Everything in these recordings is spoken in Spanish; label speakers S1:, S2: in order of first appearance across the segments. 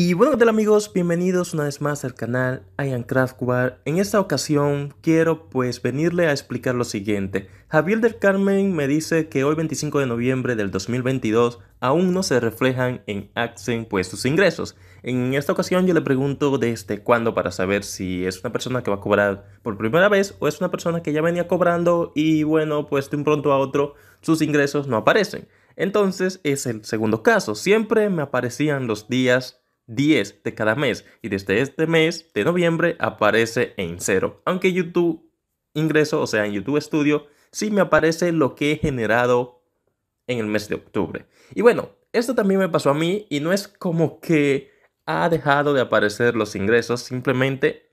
S1: Y bueno, ¿qué tal amigos? Bienvenidos una vez más al canal Ian craft En esta ocasión quiero pues venirle a explicar lo siguiente. Javier del Carmen me dice que hoy 25 de noviembre del 2022 aún no se reflejan en Axen pues sus ingresos. En esta ocasión yo le pregunto desde cuándo para saber si es una persona que va a cobrar por primera vez o es una persona que ya venía cobrando y bueno pues de un pronto a otro sus ingresos no aparecen. Entonces es el segundo caso, siempre me aparecían los días 10 de cada mes y desde este mes de noviembre aparece en cero. Aunque YouTube ingreso, o sea, en YouTube Studio, sí me aparece lo que he generado en el mes de octubre. Y bueno, esto también me pasó a mí y no es como que ha dejado de aparecer los ingresos, simplemente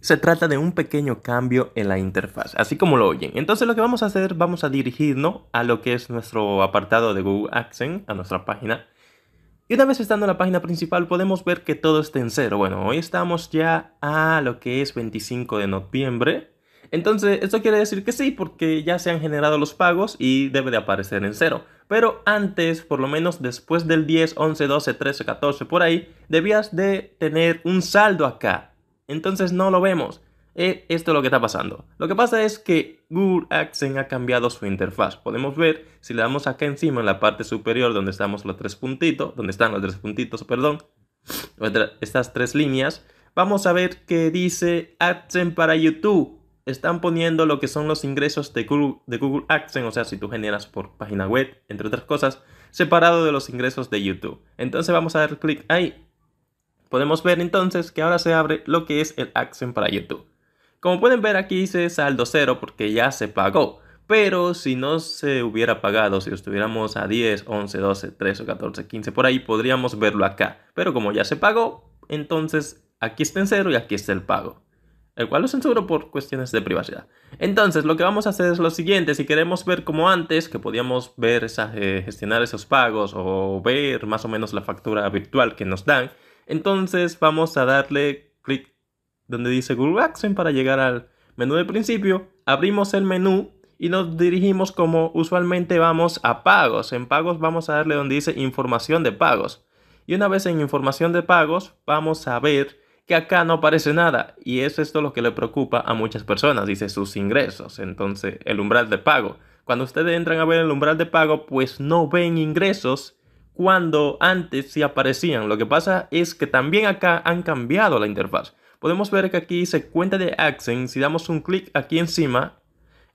S1: se trata de un pequeño cambio en la interfaz, así como lo oyen. Entonces lo que vamos a hacer, vamos a dirigirnos a lo que es nuestro apartado de Google AdSense, a nuestra página y una vez estando en la página principal podemos ver que todo está en cero. Bueno, hoy estamos ya a lo que es 25 de noviembre. Entonces, eso quiere decir que sí, porque ya se han generado los pagos y debe de aparecer en cero. Pero antes, por lo menos después del 10, 11, 12, 13, 14, por ahí, debías de tener un saldo acá. Entonces no lo vemos. Eh, esto es lo que está pasando. Lo que pasa es que Google Accent ha cambiado su interfaz. Podemos ver, si le damos acá encima en la parte superior donde estamos los tres puntitos, donde están los tres puntitos, perdón, estas tres líneas, vamos a ver que dice AdSense para YouTube. Están poniendo lo que son los ingresos de Google, de Google AdSense, o sea, si tú generas por página web, entre otras cosas, separado de los ingresos de YouTube. Entonces vamos a dar clic ahí. Podemos ver entonces que ahora se abre lo que es el AdSense para YouTube. Como pueden ver aquí dice saldo cero porque ya se pagó. Pero si no se hubiera pagado, si estuviéramos a 10, 11, 12, 13, 14, 15, por ahí podríamos verlo acá. Pero como ya se pagó, entonces aquí está en cero y aquí está el pago. El cual lo censuro por cuestiones de privacidad. Entonces lo que vamos a hacer es lo siguiente. Si queremos ver como antes, que podíamos ver eh, gestionar esos pagos o ver más o menos la factura virtual que nos dan. Entonces vamos a darle clic donde dice Google Action para llegar al menú de principio. Abrimos el menú y nos dirigimos como usualmente vamos a pagos. En pagos vamos a darle donde dice información de pagos. Y una vez en información de pagos vamos a ver que acá no aparece nada. Y eso es todo lo que le preocupa a muchas personas, dice sus ingresos. Entonces, el umbral de pago. Cuando ustedes entran a ver el umbral de pago, pues no ven ingresos cuando antes si aparecían. Lo que pasa es que también acá han cambiado la interfaz. Podemos ver que aquí se cuenta de Accent. Si damos un clic aquí encima,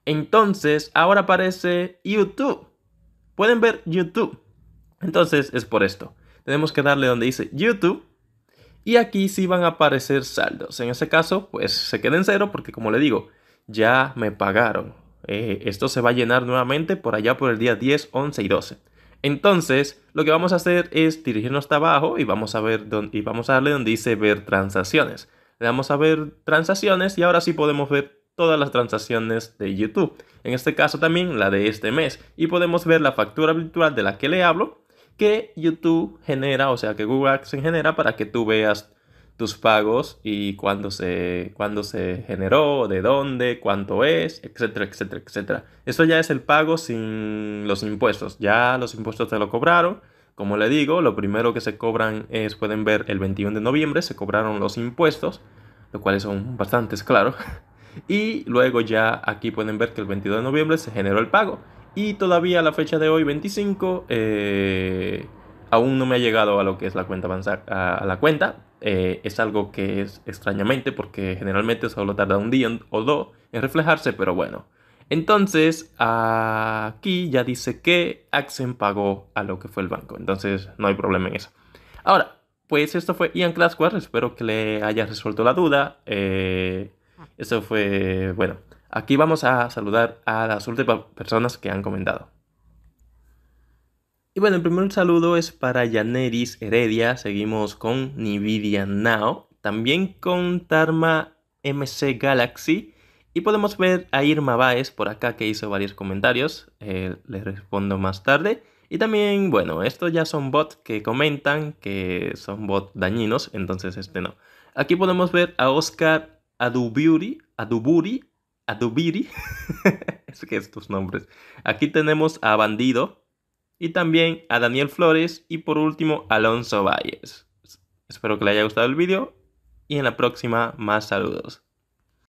S1: entonces ahora aparece YouTube. Pueden ver YouTube. Entonces es por esto. Tenemos que darle donde dice YouTube. Y aquí sí van a aparecer saldos. En ese caso, pues se queda en cero porque como le digo, ya me pagaron. Eh, esto se va a llenar nuevamente por allá por el día 10, 11 y 12. Entonces, lo que vamos a hacer es dirigirnos hasta abajo y vamos a ver y vamos a darle donde dice ver transacciones. Le damos a ver transacciones y ahora sí podemos ver todas las transacciones de YouTube. En este caso también la de este mes. Y podemos ver la factura virtual de la que le hablo que YouTube genera, o sea que Google Ads genera para que tú veas tus pagos y cuándo se, cuándo se generó, de dónde, cuánto es, etcétera, etcétera, etcétera. Eso ya es el pago sin los impuestos. Ya los impuestos te lo cobraron. Como le digo, lo primero que se cobran es, pueden ver, el 21 de noviembre se cobraron los impuestos, lo cuales son bastantes, claro. Y luego ya aquí pueden ver que el 22 de noviembre se generó el pago. Y todavía a la fecha de hoy, 25, eh, aún no me ha llegado a lo que es la cuenta, a la cuenta eh, es algo que es extrañamente, porque generalmente solo tarda un día o dos en reflejarse, pero bueno. Entonces, aquí ya dice que Axen pagó a lo que fue el banco, entonces no hay problema en eso. Ahora, pues esto fue Ian Classware, espero que le haya resuelto la duda. Eh, eso fue, bueno, aquí vamos a saludar a las últimas personas que han comentado. Y bueno, el primer saludo es para Yaneris Heredia. Seguimos con Nvidia Now. También con Tarma MC Galaxy. Y podemos ver a Irma Baez por acá que hizo varios comentarios. Eh, Le respondo más tarde. Y también, bueno, estos ya son bots que comentan que son bots dañinos, entonces este no. Aquí podemos ver a Oscar Adubiri. Aduburi, Adubiri, es que estos nombres. Aquí tenemos a Bandido, y también a Daniel Flores y por último Alonso Valles. Espero que les haya gustado el vídeo y en la próxima más saludos.